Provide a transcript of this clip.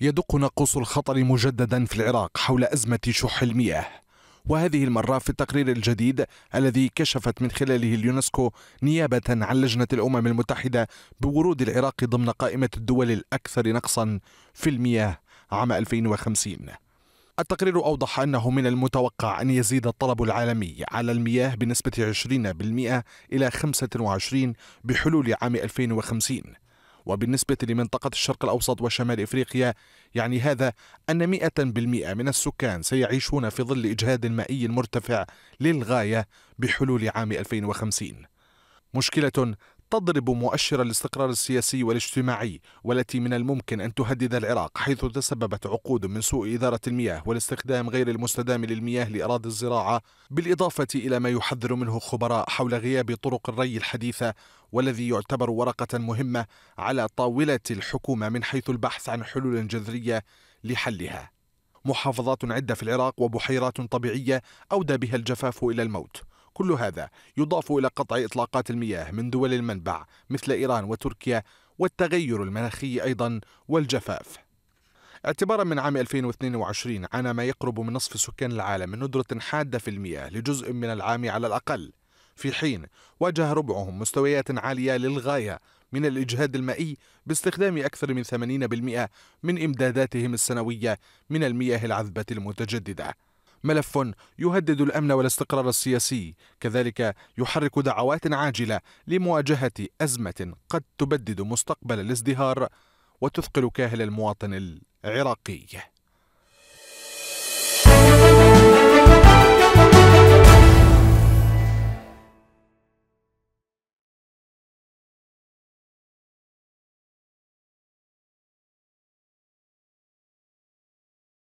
يدق ناقوس الخطر مجددا في العراق حول أزمة شح المياه وهذه المرة في التقرير الجديد الذي كشفت من خلاله اليونسكو نيابة عن لجنة الأمم المتحدة بورود العراق ضمن قائمة الدول الأكثر نقصا في المياه عام 2050 التقرير أوضح أنه من المتوقع أن يزيد الطلب العالمي على المياه بنسبة 20% إلى 25 بحلول عام 2050 وبالنسبة لمنطقة الشرق الأوسط وشمال إفريقيا يعني هذا أن 100% من السكان سيعيشون في ظل إجهاد مائي مرتفع للغاية بحلول عام 2050 مشكلة تضرب مؤشر الاستقرار السياسي والاجتماعي والتي من الممكن أن تهدد العراق حيث تسببت عقود من سوء إدارة المياه والاستخدام غير المستدام للمياه لأراضي الزراعة بالإضافة إلى ما يحذر منه خبراء حول غياب طرق الري الحديثة والذي يعتبر ورقة مهمة على طاولة الحكومة من حيث البحث عن حلول جذرية لحلها محافظات عدة في العراق وبحيرات طبيعية أودى بها الجفاف إلى الموت كل هذا يضاف إلى قطع إطلاقات المياه من دول المنبع مثل إيران وتركيا والتغير المناخي أيضا والجفاف اعتبارا من عام 2022 عانى ما يقرب من نصف سكان العالم من ندرة حادة في المياه لجزء من العام على الأقل في حين واجه ربعهم مستويات عالية للغاية من الإجهاد المائي باستخدام أكثر من 80% من إمداداتهم السنوية من المياه العذبة المتجددة ملف يهدد الامن والاستقرار السياسي كذلك يحرك دعوات عاجله لمواجهه ازمه قد تبدد مستقبل الازدهار وتثقل كاهل المواطن العراقي